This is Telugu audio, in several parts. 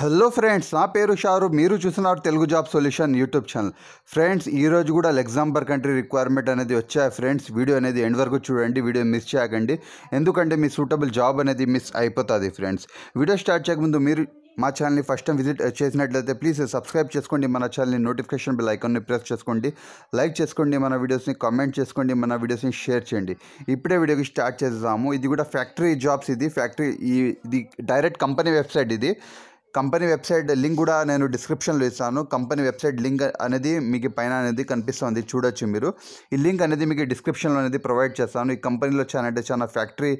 హలో ఫ్రెండ్స్ నా పేరు షారు మీరు చూస్తున్నారు Telugu job solution YouTube channel friends ఈరోజు కూడా లెగ్జాంబర్ కంట్రీ రిక్వైర్మెంట్ అనేది వచ్చాయి ఫ్రెండ్స్ వీడియో అనేది ఎండ్ వరకు చూడండి వీడియో మిస్ చేయకండి ఎందుకంటే మీ సూటబుల్ జాబ్ అనేది మిస్ అయిపోతుంది ఫ్రెండ్స్ వీడియో స్టార్ట్ చేయకముందు మీరు మా ఛానల్ని ఫస్ట్ టైం విజిట్ చేసినట్లయితే ప్లీజ్ సబ్స్క్రైబ్ చేసుకోండి మన ఛానల్ని నోటిఫికేషన్ బిల్ ఐకాన్ని ప్రెస్ చేసుకోండి లైక్ చేసుకోండి మన వీడియోస్ని కామెంట్ చేసుకోండి మన వీడియోస్ని షేర్ చేయండి ఇప్పుడే వీడియోకి స్టార్ట్ చేద్దాము ఇది కూడా ఫ్యాక్టరీ జాబ్స్ ఇది ఫ్యాక్టరీ ఇది డైరెక్ట్ కంపెనీ వెబ్సైట్ ఇది కంపెనీ వెబ్సైట్ లింక్ కూడా నేను డిస్క్రిప్షన్లో ఇస్తాను కంపెనీ వెబ్సైట్ లింక్ అనేది మీకు పైన అనేది కనిపిస్తుంది చూడొచ్చు మీరు ఈ లింక్ అనేది మీకు డిస్క్రిప్షన్లో అనేది ప్రొవైడ్ చేస్తాను ఈ కంపెనీలో చాలా అంటే చాలా ఫ్యాక్టరీ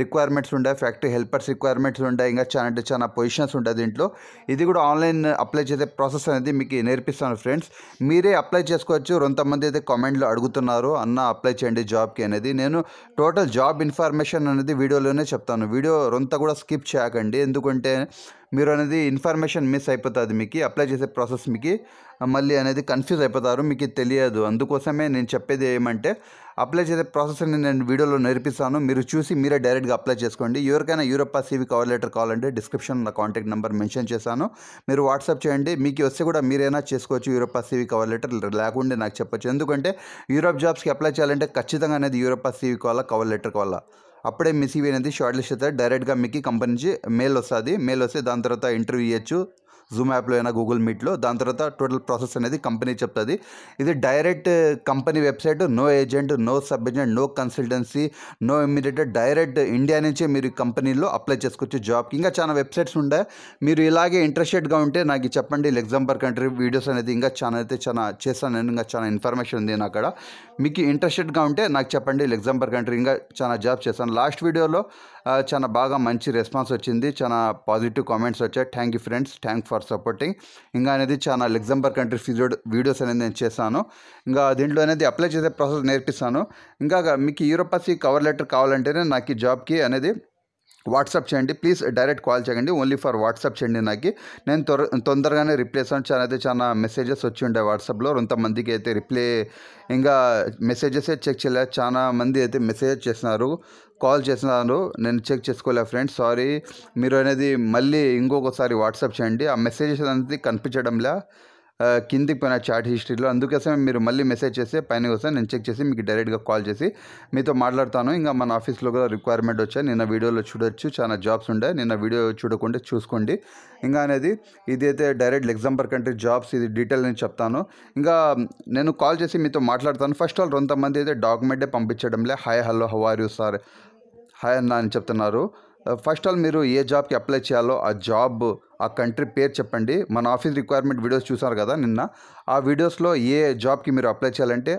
రిక్వైర్మెంట్స్ ఉంటాయి ఫ్యాక్టరీ హెల్పర్స్ రిక్వైర్మెంట్స్ ఉంటాయి ఇంకా చాలా అంటే చాలా పొజిషన్స్ ఉంటాయి దీంట్లో ఇది కూడా ఆన్లైన్ అప్లై చేసే ప్రాసెస్ అనేది మీకు నేర్పిస్తాను ఫ్రెండ్స్ మీరే అప్లై చేసుకోవచ్చు కొంతమంది అయితే కామెంట్లో అడుగుతున్నారు అన్న అప్లై చేయండి జాబ్కి అనేది నేను టోటల్ జాబ్ ఇన్ఫర్మేషన్ అనేది వీడియోలోనే చెప్తాను వీడియో రొంత కూడా స్కిప్ చేయకండి ఎందుకంటే మీరు అనేది ఇన్ఫర్మేషన్ మిస్ అయిపోతుంది మీకు అప్లై చేసే ప్రాసెస్ మీకు మళ్ళీ అనేది కన్ఫ్యూజ్ అయిపోతారు మీకు తెలియదు అందుకోసమే నేను చెప్పేది ఏమంటే అప్లై చేసే ప్రాసెస్ని నేను వీడియోలో నేర్పిస్తాను మీరు చూసి మీరే డైరెక్ట్గా అప్లై చేసుకోండి ఎవరికైనా యూరోపా సివి కవర్ లెటర్ కావాలంటే డిస్క్రిప్షన్ నా కాంటాక్ట్ నెంబర్ మెన్షన్ చేశాను మీరు వాట్సాప్ చేయండి మీకు వస్తే కూడా మీరైనా చేసుకోవచ్చు యూరోపా సివి కవర్ లెటర్ లేకుండా నాకు చెప్పొచ్చు ఎందుకంటే యూరోప్ జాబ్స్కి అప్లై చేయాలంటే ఖచ్చితంగా అనేది యూరోపా సివి కావాలా కవర్ లెటర్ కావాలా అప్పుడే మిస్ సీవీ అనేది షార్ట్ లిస్ట్ అవుతుంది డైరెక్ట్గా మీకు కంపెనీ నుంచి మెయిల్ వస్తుంది మెయిల్ వస్తే దాని తర్వాత ఇంటర్వ్యూ ఇవ్వచ్చు జూమ్ యాప్లో అయినా గూగుల్ మీట్లో దాని తర్వాత టోటల్ ప్రాసెస్ అనేది కంపెనీ చెప్తుంది ఇది direct company website no agent no sub agent no consultancy no immediate direct India నుంచే మీరు కంపెనీలో అప్లై చేసుకోవచ్చు జాబ్కి ఇంకా చాలా వెబ్సైట్స్ ఉండే మీరు ఇలాగే ఇంట్రెస్టెడ్గా ఉంటే నాకు చెప్పండి లగ్జంబర్గ్ కంట్రీ వీడియోస్ అనేది ఇంకా చాలా అయితే చాలా చేస్తాను నేను ఇంకా చాలా ఇన్ఫర్మేషన్ ఉంది నాకు అక్కడ మీకు ఇంట్రెస్టెడ్గా ఉంటే నాకు చెప్పండి లగ్జంబర్గ్ కంట్రీ ఇంకా చాలా జాబ్ చేస్తాను లాస్ట్ వీడియోలో చాలా బాగా మంచి రెస్పాన్స్ వచ్చింది చాలా పాజిటివ్ కామెంట్స్ వచ్చాయి thank you friends thank for supporting ఇంకా అనేది చాలా లెగ్జాంబర్ కంట్రీ ఫిజో వీడియోస్ అనేది నేను చేశాను ఇంకా దీంట్లో అనేది అప్లై చేసే ప్రాసెస్ నేర్పిస్తాను ఇంకా మీకు యూరోపాసి కవర్ లెటర్ కావాలంటేనే నాకు ఈ జాబ్కి అనేది వాట్సాప్ చేయండి ప్లీజ్ డైరెక్ట్ కాల్ చేయండి ఓన్లీ ఫర్ వాట్సాప్ చేయండి నాకు నేను త్వర తొందరగానే రిప్లై చేస్తాను చాలా అయితే చాలా మెసేజెస్ వచ్చి ఉండే వాట్సాప్లో కొంతమందికి అయితే రిప్లై ఇంకా మెసేజెసే చెక్ చేయలేదు చాలా మంది అయితే మెసేజ్ చేసినారు కాల్ చేసినారు నేను చెక్ చేసుకోలే ఫ్రెండ్స్ సారీ మీరు అనేది మళ్ళీ ఇంకొకసారి వాట్సాప్ చేయండి ఆ మెసేజెస్ అనేది కనిపించడంలా కిందికి పోయిన చాట్ హిస్టరీలో అందుకోసం మీరు మళ్ళీ మెసేజ్ చేస్తే పైన కోసం నేను చెక్ చేసి మీకు డైరెక్ట్గా కాల్ చేసి మీతో మాట్లాడతాను ఇంకా మన ఆఫీస్లో కూడా రిక్వైర్మెంట్ వచ్చాయి నిన్న వీడియోలో చూడొచ్చు చాలా జాబ్స్ ఉండే నిన్న వీడియో చూడకుండా చూసుకోండి ఇంకా అనేది ఇదైతే డైరెక్ట్ లెగ్జాంపర్ కంట్రీ జాబ్స్ ఇది డీటెయిల్ నేను చెప్తాను ఇంకా నేను కాల్ చేసి మీతో మాట్లాడతాను ఫస్ట్ ఆల్ కొంతమంది అయితే డాక్యుమెంటే పంపించడంలే hi hello you sir hi అన్న అని చెప్తున్నారు ఫస్ట్ uh, ఆల్ మీరు ఏ జాబ్కి అప్లై చేయాలో ఆ జాబ్ ఆ కంట్రీ పేరు చెప్పండి మన ఆఫీస్ రిక్వైర్మెంట్ వీడియోస్ చూసారు కదా నిన్న ఆ వీడియోస్లో ఏ జాబ్కి మీరు అప్లై చేయాలంటే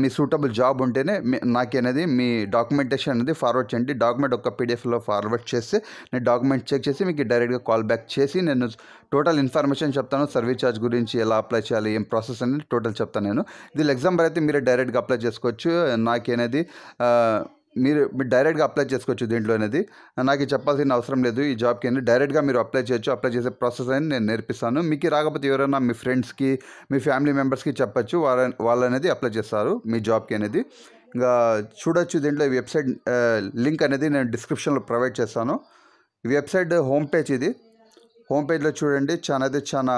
మీ సూటబుల్ జాబ్ ఉంటేనే నాకు అనేది మీ డాక్యుమెంటేషన్ అనేది ఫార్వర్డ్ చేయండి డాక్యుమెంట్ ఒక పీడిఎఫ్లో ఫార్వర్డ్ చేస్తే నేను డాక్యుమెంట్ చెక్ చేసి మీకు డైరెక్ట్గా కాల్ బ్యాక్ చేసి నేను టోటల్ ఇన్ఫర్మేషన్ చెప్తాను సర్వీస్ ఛార్జ్ గురించి ఎలా అప్లై చేయాలి ఏం ప్రాసెస్ అనేది టోటల్ చెప్తాను నేను దీని ఎగ్జాంపుల్ అయితే మీరు డైరెక్ట్గా అప్లై చేసుకోవచ్చు uh, నాకేనేది uh, మీరు మీరు డైరెక్ట్గా అప్లై చేసుకోవచ్చు దీంట్లో అనేది నాకు చెప్పాల్సిన అవసరం లేదు ఈ జాబ్కి అనేది డైరెక్ట్గా మీరు అప్లై చేయొచ్చు అప్లై చేసే ప్రాసెస్ అని నేను నేర్పిస్తాను మీకు రాకపోతే ఎవరైనా మీ ఫ్రెండ్స్కి మీ ఫ్యామిలీ మెంబర్స్కి చెప్పచ్చు వాళ్ళ వాళ్ళు అనేది అప్లై చేస్తారు మీ జాబ్కి అనేది ఇంకా చూడొచ్చు దీంట్లో వెబ్సైట్ లింక్ అనేది నేను డిస్క్రిప్షన్లో ప్రొవైడ్ చేస్తాను ఈ వెబ్సైట్ హోమ్ పేజ్ ఇది హోమ్ పేజ్లో చూడండి చాలా అయితే చాలా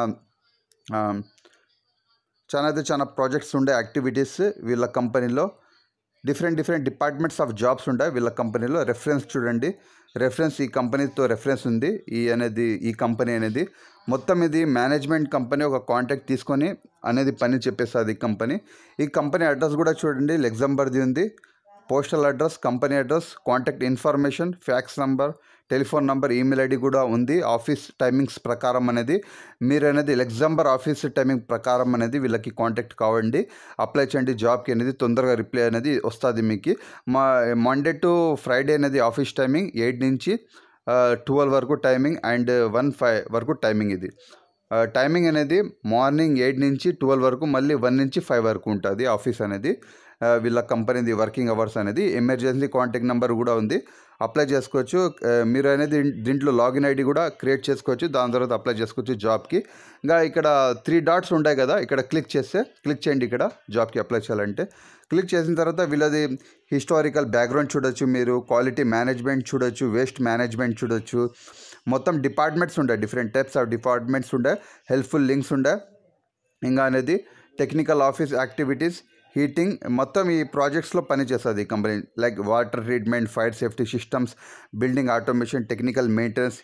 చాలా అయితే చాలా ప్రాజెక్ట్స్ ఉండే యాక్టివిటీస్ వీళ్ళ కంపెనీలో different different departments of jobs ఉంటాయి వీళ్ళ కంపెనీలో రెఫరెన్స్ చూడండి రెఫరెన్స్ ఈ కంపెనీతో రెఫరెన్స్ ఉంది ఈ అనేది ఈ కంపెనీ అనేది మొత్తం ఇది మేనేజ్మెంట్ కంపెనీ ఒక కాంటాక్ట్ తీసుకొని అనేది పని చెప్పేస్తుంది ఈ కంపెనీ ఈ కంపెనీ అడ్రస్ కూడా చూడండి లెగ్జాంబర్ది ఉంది postal address company address contact information fax number telephone number email ID కూడా ఉంది ఆఫీస్ టైమింగ్స్ ప్రకారం అనేది మీరు అనేది లెగ్జాంబర్ ఆఫీస్ టైమింగ్ ప్రకారం అనేది వీళ్ళకి కాంటాక్ట్ కావండి అప్లై చేయండి జాబ్కి అనేది తొందరగా రిప్లై అనేది వస్తుంది మీకు మా మండే టు ఫ్రైడే అనేది ఆఫీస్ టైమింగ్ ఎయిట్ నుంచి ట్వెల్వ్ వరకు టైమింగ్ అండ్ వన్ ఫైవ్ వరకు టైమింగ్ ఇది టైమింగ్ అనేది మార్నింగ్ ఎయిట్ నుంచి ట్వెల్వ్ వరకు మళ్ళీ వన్ నుంచి ఫైవ్ వరకు ఉంటుంది ఆఫీస్ అనేది వీళ్ళ కంపెనీది వర్కింగ్ అవర్స్ అనేది ఎమర్జెన్సీ కాంటాక్ట్ నెంబర్ కూడా ఉంది అప్లై చేసుకోవచ్చు మీరు అనేది దీంట్లో లాగిన్ ఐడి కూడా క్రియేట్ చేసుకోవచ్చు దాని తర్వాత అప్లై చేసుకోవచ్చు జాబ్కి ఇంకా ఇక్కడ త్రీ డాట్స్ ఉంటాయి కదా ఇక్కడ క్లిక్ చేస్తే క్లిక్ చేయండి ఇక్కడ జాబ్కి అప్లై చేయాలంటే క్లిక్ చేసిన తర్వాత వీళ్ళది హిస్టారికల్ బ్యాక్గ్రౌండ్ చూడొచ్చు మీరు క్వాలిటీ మేనేజ్మెంట్ చూడొచ్చు వేస్ట్ మేనేజ్మెంట్ చూడొచ్చు మొత్తం డిపార్ట్మెంట్స్ ఉండే డిఫరెంట్ టైప్స్ ఆఫ్ డిపార్ట్మెంట్స్ ఉండే హెల్ప్ఫుల్ లింక్స్ ఉండే ఇంకా అనేది టెక్నికల్ ఆఫీస్ యాక్టివిటీస్ హీటింగ్ మొత్తం ఈ ప్రాజెక్ట్స్లో పనిచేస్తుంది ఈ company like water treatment fire safety systems building automation technical maintenance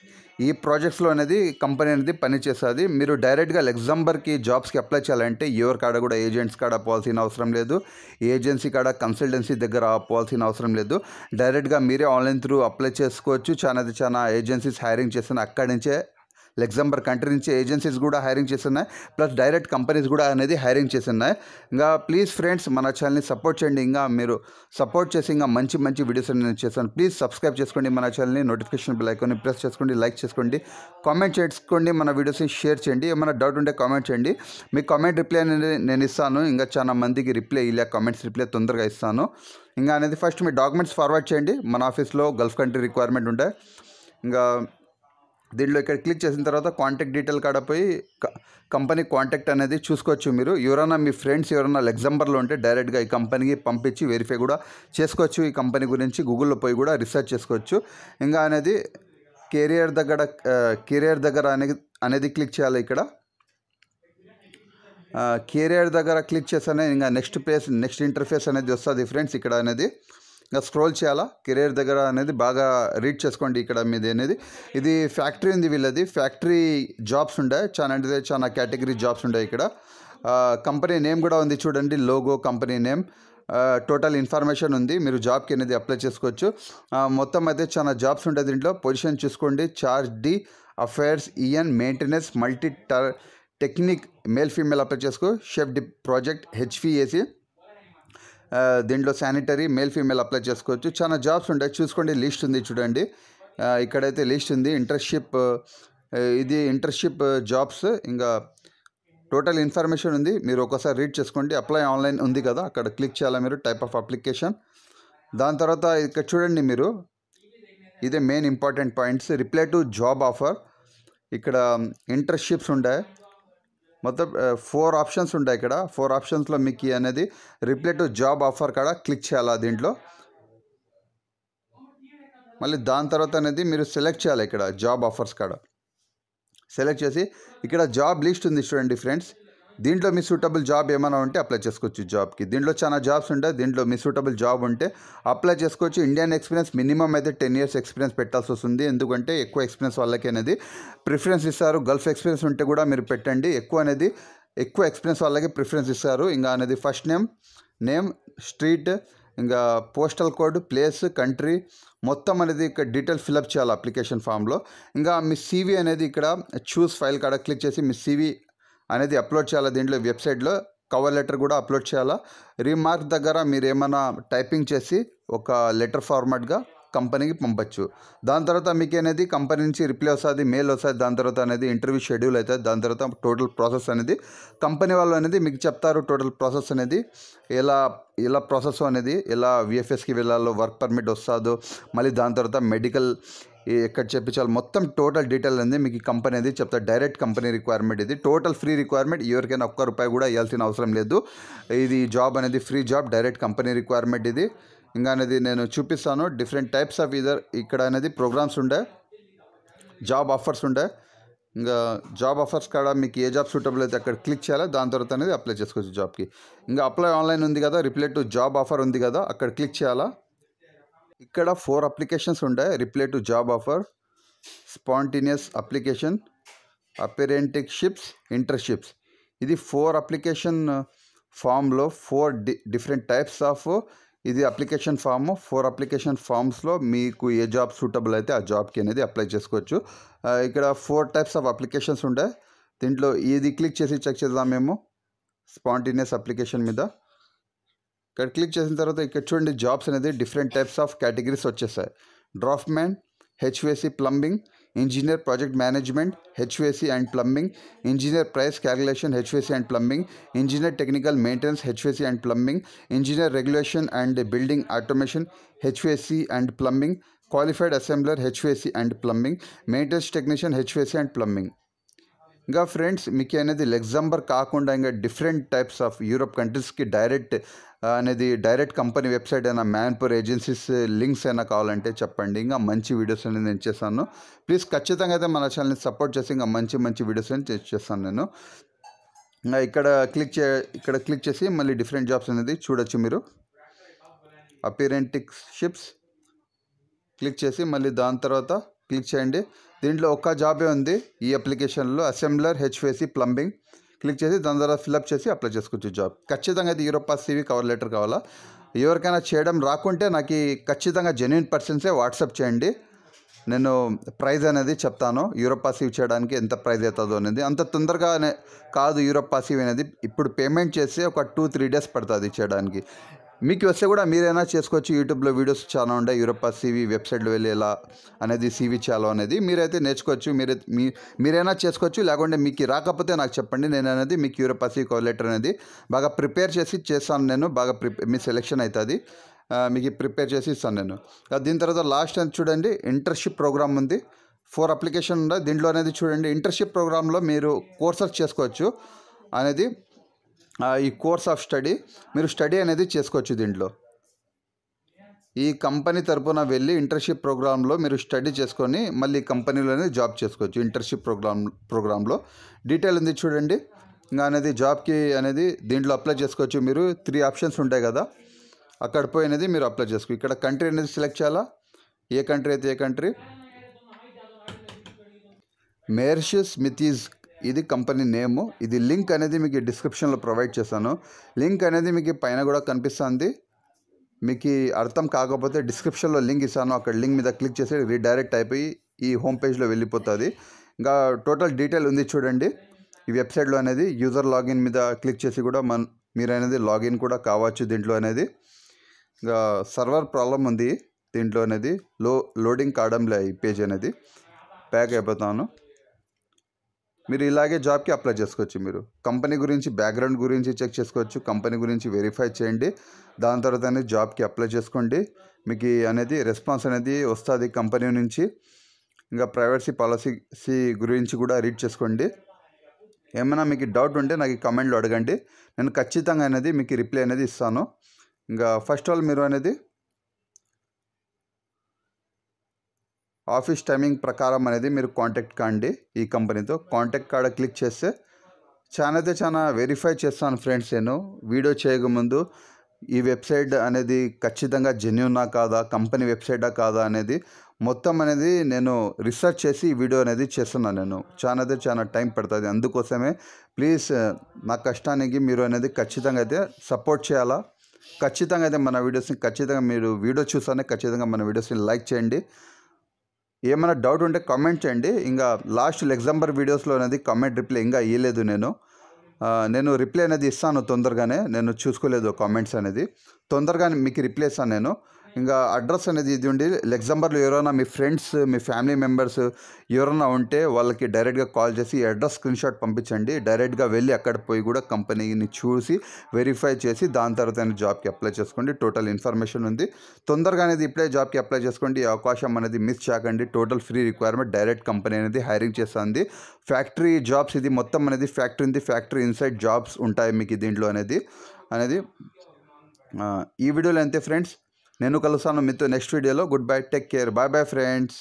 ఈ ప్రాజెక్ట్స్లో అనేది కంపెనీ అనేది పనిచేస్తుంది మీరు డైరెక్ట్గా లెగ్జాంబర్కి జాబ్స్కి అప్లై చేయాలంటే ఎవరి కాడ కూడా ఏజెంట్స్ కాడ పోవాల్సిన అవసరం లేదు ఏజెన్సీ కాడ కన్సల్టెన్సీ దగ్గర పోవాల్సిన అవసరం లేదు డైరెక్ట్గా మీరే ఆన్లైన్ త్రూ అప్లై చేసుకోవచ్చు చాలా చాలా ఏజెన్సీస్ హైరింగ్ చేసిన అక్కడి నుంచే లెగ్జాంబర్ కంట్రీ నుంచి ఏజెన్సీస్ కూడా హైరింగ్ చేస్తున్నాయి ప్లస్ డైరెక్ట్ కంపెనీస్ కూడా అనేది హైరింగ్ చేస్తున్నాయి ఇంకా ప్లీజ్ ఫ్రెండ్స్ మన ఛానల్ని సపోర్ట్ చేయండి ఇంకా మీరు సపోర్ట్ చేసి ఇంకా మంచి మంచి వీడియోస్ నేను చేస్తాను ప్లీజ్ సబ్స్క్రైబ్ చేసుకోండి మన ఛానల్ని నోటిఫికేషన్ బిల్ ఐకాన్ని ప్రెస్ చేసుకోండి లైక్ చేసుకోండి కామెంట్ చేసుకోండి మన వీడియోస్ని షేర్ చేయండి ఏమైనా డౌట్ ఉంటే కామెంట్ చేయండి మీ కామెంట్ రిప్లై అనేది నేను ఇస్తాను ఇంకా చాలా మందికి రిప్లై ఇలా కామెంట్స్ రిప్లై తొందరగా ఇస్తాను ఇంకా అనేది ఫస్ట్ మీ డాక్యుమెంట్స్ ఫార్వర్డ్ చేయండి మన ఆఫీస్లో గల్ఫ్ కంట్రీ రిక్వైర్మెంట్ ఉంటాయి ఇంకా దీంట్లో ఇక్కడ క్లిక్ చేసిన తర్వాత కాంటాక్ట్ డీటెయిల్ కాడ పోయి కంపెనీ కాంటాక్ట్ అనేది చూసుకోవచ్చు మీరు ఎవరైనా మీ ఫ్రెండ్స్ ఎవరైనా లెగ్జాంబర్లో ఉంటే డైరెక్ట్గా ఈ కంపెనీకి పంపించి వెరిఫై కూడా చేసుకోవచ్చు ఈ కంపెనీ గురించి గూగుల్లో పోయి కూడా రీసెర్చ్ చేసుకోవచ్చు ఇంకా అనేది కెరియర్ దగ్గర కెరియర్ uh, దగ్గర అనేది అనేది క్లిక్ చేయాలి ఇక్కడ కెరియర్ uh, దగ్గర క్లిక్ చేస్తేనే ఇంకా నెక్స్ట్ ప్లేస్ నెక్స్ట్ ఇంటర్ఫేస్ అనేది వస్తుంది ఫ్రెండ్స్ ఇక్కడ అనేది ఇంకా స్క్రోల్ చేయాలా కెరీర్ దగ్గర అనేది బాగా రీడ్ చేసుకోండి ఇక్కడ మీది అనేది ఇది ఫ్యాక్టరీ ఉంది వీళ్ళది ఫ్యాక్టరీ జాబ్స్ ఉండే చాలా అంటే చాలా కేటగిరీ జాబ్స్ ఉంటాయి ఇక్కడ కంపెనీ నేమ్ కూడా ఉంది చూడండి logo company name total information ఉంది మీరు జాబ్కి అనేది అప్లై చేసుకోవచ్చు మొత్తం అయితే చాలా జాబ్స్ ఉంటాయి దీంట్లో పొజిషన్ చూసుకోండి చార్జ్ డి అఫైర్స్ ఈఎన్ maintenance multi technique male female apply చేసుకో షెఫ్ డి ప్రాజెక్ట్ హెచ్పిఏసీ దీంట్లో శానిటరీ మేల్ ఫీమేల్ అప్లై చేసుకోవచ్చు చాలా జాబ్స్ ఉంటాయి చూసుకోండి లిస్ట్ ఉంది చూడండి ఇక్కడైతే లిస్ట్ ఉంది ఇంటర్న్షిప్ ఇది ఇంటర్న్షిప్ జాబ్స్ ఇంకా టోటల్ ఇన్ఫర్మేషన్ ఉంది మీరు ఒకసారి రీడ్ చేసుకోండి అప్లై ఆన్లైన్ ఉంది కదా అక్కడ క్లిక్ చేయాలి మీరు టైప్ ఆఫ్ అప్లికేషన్ దాని తర్వాత ఇక్కడ చూడండి మీరు ఇదే main important points reply to job offer ఇక్కడ ఇంటర్న్షిప్స్ ఉంటాయి మొత్తం ఫోర్ ఆప్షన్స్ ఉంటాయి ఇక్కడ ఫోర్ ఆప్షన్స్లో మీకు అనేది రిప్లై టు జాబ్ ఆఫర్ కాడ క్లిక్ చేయాలా దీంట్లో మళ్ళీ దాని తర్వాత అనేది మీరు సెలెక్ట్ చేయాలి ఇక్కడ జాబ్ ఆఫర్స్ కాడ సెలెక్ట్ చేసి ఇక్కడ జాబ్ లిస్ట్ ఉంది చూడండి ఫ్రెండ్స్ దీంట్లో మీ సూటబుల్ జాబ్ ఏమైనా ఉంటే అప్లై చేసుకోవచ్చు జాబ్కి దీంట్లో చాలా జాబ్స్ ఉంటాయి దీంట్లో మీ సూటబుల్ జాబ్ ఉంటే అప్లై చేసుకోవచ్చు ఇండియన్ ఎక్స్పీరియన్స్ మినిమం అయితే టెన్ ఇయర్స్ ఎక్స్పీరియన్స్ పెట్టాల్సి వస్తుంది ఎందుకంటే ఎక్కువ ఎక్స్పీరియన్స్ వాళ్ళకి అనేది ప్రిఫరెన్స్ ఇస్తారు గల్ఫ్ ఎక్స్పీరియన్స్ ఉంటే కూడా మీరు పెట్టండి ఎక్కువ అనేది ఎక్కువ ఎక్స్పీరియన్స్ వాళ్ళకి ప్రిఫరెన్స్ ఇస్తారు ఇంకా అనేది ఫస్ట్ నేమ్ నేమ్ స్ట్రీట్ ఇంకా పోస్టల్ కోడ్ ప్లేస్ కంట్రీ మొత్తం అనేది ఇక్కడ డీటెయిల్ ఫిలప్ చేయాలి అప్లికేషన్ ఫామ్లో ఇంకా మీ సీవీ అనేది ఇక్కడ చూస్ ఫైల్ కాడ క్లిక్ చేసి మీ సీవీ అనేది అప్లోడ్ చేయాలా దీంట్లో వెబ్సైట్లో కవర్ లెటర్ కూడా అప్లోడ్ చేయాలా రీమార్క్ దగ్గర మీరు ఏమైనా టైపింగ్ చేసి ఒక లెటర్ ఫార్మాట్గా కంపెనీకి పంపచ్చు దాని తర్వాత మీకు అనేది కంపెనీ నుంచి రిప్లై వస్తుంది మెయిల్ వస్తుంది దాని తర్వాత అనేది ఇంటర్వ్యూ షెడ్యూల్ అవుతుంది దాని తర్వాత టోటల్ ప్రాసెస్ అనేది కంపెనీ వాళ్ళు అనేది మీకు చెప్తారు టోటల్ ప్రాసెస్ అనేది ఎలా ఎలా ప్రాసెస్ అనేది ఎలా విఎఫ్ఎస్కి వెళ్ళాలో వర్క్ పర్మిట్ వస్తుందో మళ్ళీ దాని తర్వాత మెడికల్ ఎక్కడ చెప్పించాలి మొత్తం టోటల్ డీటెయిల్ అనేది మీకు కంపెనీ అనేది చెప్తా డైరెక్ట్ కంపెనీ రిక్వైర్మెంట్ ఇది టోటల్ ఫ్రీ రిక్వైర్మెంట్ ఎవరికైనా ఒక్క రూపాయి కూడా ఇవ్వాల్సిన అవసరం లేదు ఇది జాబ్ అనేది free job direct company requirement ఇది ఇంకా అనేది నేను చూపిస్తాను డిఫరెంట్ టైప్స్ ఆఫ్ ఇదర్ ఇక్కడ అనేది ప్రోగ్రామ్స్ ఉండే జాబ్ ఆఫర్స్ ఉండే ఇంకా జాబ్ ఆఫర్స్ కాడ మీకు ఏ జాబ్ సూటబుల్ అయితే అక్కడ క్లిక్ చేయాలి దాని తర్వాత అనేది అప్లై చేసుకోవచ్చు జాబ్కి ఇంకా అప్లై ఆన్లైన్ ఉంది కదా రిప్లై టు జాబ్ ఆఫర్ ఉంది కదా అక్కడ క్లిక్ చేయాలా ఇక్కడ ఫోర్ అప్లికేషన్స్ ఉంటాయి reply to job offer spontaneous application apprenticeships internships ఇది ఫోర్ అప్లికేషన్ ఫామ్లో four the different types of ఇది అప్లికేషన్ ఫామ్ ఫోర్ అప్లికేషన్ ఫామ్స్లో మీకు ఏ జాబ్ సూటబుల్ అయితే ఆ జాబ్కి అనేది అప్లై చేసుకోవచ్చు uh, ఇక్కడ ఫోర్ టైప్స్ ఆఫ్ అప్లికేషన్స్ ఉంటాయి దీంట్లో ఏది క్లిక్ చేసి చెక్ చేద్దాం మేము స్పాంటేనియస్ అప్లికేషన్ మీద ఇక్కడ క్లిక్ చేసిన తర్వాత ఇక్కడ చూడండి జాబ్స్ అనేది డిఫరెంట్ టైప్స్ ఆఫ్ కేటగిరీస్ వచ్చేసాయి draftsman HVAC plumbing engineer project management HVAC and plumbing engineer price calculation HVAC and plumbing engineer technical maintenance HVAC and plumbing engineer regulation and building automation HVAC and plumbing qualified assembler HVAC and plumbing maintenance technician HVAC and plumbing ఇంకా ఫ్రెండ్స్ మీకు అనేది లెగ్జాంబర్ కాకుండా ఇంకా డిఫరెంట్ టైప్స్ ఆఫ్ యూరోప్ కంట్రీస్కి డైరెక్ట్ అనేది డైరెక్ట్ కంపెనీ వెబ్సైట్ అయినా మ్యాన్పూర్ ఏజెన్సీస్ లింక్స్ అయినా కావాలంటే చెప్పండి ఇంకా మంచి వీడియోస్ అనేది నేను చేస్తాను ప్లీజ్ ఖచ్చితంగా అయితే మన ఛానల్ని సపోర్ట్ చేసి ఇంకా మంచి మంచి వీడియోస్ అనేది చేస్తాను నేను ఇంకా ఇక్కడ క్లిక్ చే ఇక్కడ క్లిక్ చేసి మళ్ళీ డిఫరెంట్ జాబ్స్ అనేది చూడొచ్చు మీరు అపీరెంటిక్ షిప్స్ క్లిక్ చేసి మళ్ళీ దాని తర్వాత క్లిక్ చేయండి దీంట్లో ఒక్క జాబే ఉంది ఈ అప్లికేషన్లో అసెంబ్లర్ హెచ్వేసి ప్లంబింగ్ క్లిక్ చేసి దాని ద్వారా ఫిల్అప్ చేసి అప్లై చేసుకోవచ్చు జాబ్ ఖచ్చితంగా అయితే Europass CV cover letter కావాలా ఎవరికైనా చేయడం రాకుంటే నాకు ఖచ్చితంగా జెన్యున్ పర్సన్సే వాట్సాప్ చేయండి నేను ప్రైజ్ అనేది చెప్తాను యూరోప్ పాసివ్ చేయడానికి ఎంత ప్రైజ్ అవుతుందో అనేది అంత తొందరగా కాదు యూరోప్ పాసివ్ అనేది ఇప్పుడు పేమెంట్ చేసి ఒక టూ త్రీ డేస్ పడుతుంది చేయడానికి మీకు వస్తే కూడా మీరైనా చేసుకోవచ్చు యూట్యూబ్లో వీడియోస్ చాలా ఉంటాయి యూరప్ప సివి వెబ్సైట్లో వెళ్ళేలా అనేది సివి చాలా అనేది మీరైతే నేర్చుకోవచ్చు మీరే మీ మీరైనా చేసుకోవచ్చు లేకుంటే మీకు రాకపోతే నాకు చెప్పండి నేను అనేది మీకు యూరప్ప సివి కవర్ లెటర్ అనేది బాగా ప్రిపేర్ చేసి చేస్తాను నేను బాగా ప్రిపే మీ సెలెక్షన్ అవుతుంది మీకు ప్రిపేర్ చేసి ఇస్తాను నేను దీని తర్వాత లాస్ట్ అని చూడండి ఇంటర్న్షిప్ ప్రోగ్రామ్ ఉంది ఫోర్ అప్లికేషన్ ఉంది దీంట్లో అనేది చూడండి ఇంటర్న్షిప్ ప్రోగ్రాంలో మీరు కోర్సెస్ చేసుకోవచ్చు అనేది ఈ కోర్స్ ఆఫ్ స్టడీ మీరు స్టడీ అనేది చేసుకోవచ్చు దీంట్లో ఈ కంపెనీ తరపున వెళ్ళి ఇంటర్న్షిప్ ప్రోగ్రాంలో మీరు స్టడీ చేసుకొని మళ్ళీ కంపెనీలోనే జాబ్ చేసుకోవచ్చు ఇంటర్న్షిప్ ప్రోగ్రామ్ ప్రోగ్రాంలో డీటెయిల్ ఉంది చూడండి ఇంకా అనేది జాబ్కి అనేది దీంట్లో అప్లై చేసుకోవచ్చు మీరు త్రీ ఆప్షన్స్ ఉంటాయి కదా అక్కడ పోయి అనేది మీరు అప్లై చేసుకో ఇక్కడ కంట్రీ అనేది సెలెక్ట్ చేయాలా ఏ కంట్రీ అయితే ఏ కంట్రీ మేర్షియస్ మితీజ్ ఇది కంపెనీ నేము ఇది లింక్ అనేది మీకు డిస్క్రిప్షన్లో ప్రొవైడ్ చేశాను లింక్ అనేది మీకు పైన కూడా కనిపిస్తుంది మీకు అర్థం కాకపోతే డిస్క్రిప్షన్లో లింక్ ఇస్తాను అక్కడ లింక్ మీద క్లిక్ చేసి రీడైరెక్ట్ అయిపోయి ఈ హోమ్ పేజ్లో వెళ్ళిపోతుంది ఇంకా టోటల్ డీటెయిల్ ఉంది చూడండి ఈ వెబ్సైట్లో అనేది యూజర్ లాగిన్ మీద క్లిక్ చేసి కూడా మన మీరు అనేది లాగిన్ కూడా కావచ్చు దీంట్లో అనేది ఇంకా సర్వర్ ప్రాబ్లం ఉంది దీంట్లో అనేది లో లోడింగ్ కావడంలే ఈ పేజ్ అనేది ప్యాక్ అయిపోతాను మీరు ఇలాగే జాబ్కి అప్లై చేసుకోవచ్చు మీరు కంపెనీ గురించి బ్యాక్గ్రౌండ్ గురించి చెక్ చేసుకోవచ్చు కంపెనీ గురించి వెరిఫై చేయండి దాని తర్వాత అనేది జాబ్కి అప్లై చేసుకోండి మీకు అనేది రెస్పాన్స్ అనేది వస్తుంది కంపెనీ నుంచి ఇంకా ప్రైవసీ పాలసీ గురించి కూడా రీడ్ చేసుకోండి ఏమైనా మీకు డౌట్ ఉంటే నాకు కమెంట్లో అడగండి నేను ఖచ్చితంగా అనేది మీకు రిప్లై అనేది ఇస్తాను ఇంకా ఫస్ట్ ఆల్ మీరు అనేది ఆఫీస్ టైమింగ్ ప్రకారం అనేది మీరు కాంటాక్ట్ కాండి ఈ కంపెనీతో కాంటాక్ట్ కాడ క్లిక్ చేస్తే చాలా అయితే చాలా వెరిఫై చేస్తాను ఫ్రెండ్స్ నేను వీడియో చేయకముందు ఈ వెబ్సైట్ అనేది ఖచ్చితంగా జెన్యున్నా కాదా కంపెనీ వెబ్సైటా కాదా అనేది మొత్తం అనేది నేను రీసెర్చ్ చేసి ఈ వీడియో అనేది చేస్తున్నాను నేను చాలా అయితే చాలా టైం పడుతుంది అందుకోసమే ప్లీజ్ నా కష్టానికి మీరు అనేది ఖచ్చితంగా అయితే సపోర్ట్ చేయాలా ఖచ్చితంగా అయితే మన వీడియోస్ని ఖచ్చితంగా మీరు వీడియో చూసానే ఖచ్చితంగా మన వీడియోస్ని లైక్ చేయండి ఏమైనా డౌట్ ఉంటే కమెంట్ చేయండి ఇంకా లాస్ట్ లెగ్జాంబర్ వీడియోస్లో అనేది కామెంట్ రిప్లై ఇంకా ఇవ్వలేదు నేను నేను రిప్లై అనేది ఇస్తాను తొందరగానే నేను చూసుకోలేదు కామెంట్స్ అనేది తొందరగానే మీకు రిప్లై ఇస్తాను నేను ఇంకా అడ్రస్ అనేది ఇది ఉండి ఎగ్జాంపుల్ ఎవరైనా మీ ఫ్రెండ్స్ మీ ఫ్యామిలీ మెంబర్స్ ఎవరైనా ఉంటే వాళ్ళకి డైరెక్ట్గా కాల్ చేసి ఈ అడ్రస్ స్క్రీన్ షాట్ పంపించండి డైరెక్ట్గా వెళ్ళి అక్కడ పోయి కూడా కంపెనీని చూసి వెరిఫై చేసి దాని తర్వాత జాబ్కి అప్లై చేసుకోండి టోటల్ ఇన్ఫర్మేషన్ ఉంది తొందరగా అనేది ఇప్పుడే జాబ్కి అప్లై చేసుకోండి ఈ అవకాశం అనేది మిస్ చేయకండి total free requirement direct company అనేది హైరింగ్ చేస్తుంది ఫ్యాక్టరీ జాబ్స్ ఇది మొత్తం అనేది ఫ్యాక్టరీ ఉంది ఫ్యాక్టరీ ఇన్సైడ్ జాబ్స్ ఉంటాయి మీకు దీంట్లో అనేది అనేది ఈ వీడియోలో అంతే ఫ్రెండ్స్ నేను కలుస్తాను మీతో నెక్స్ట్ వీడియోలో good bye take care bye bye friends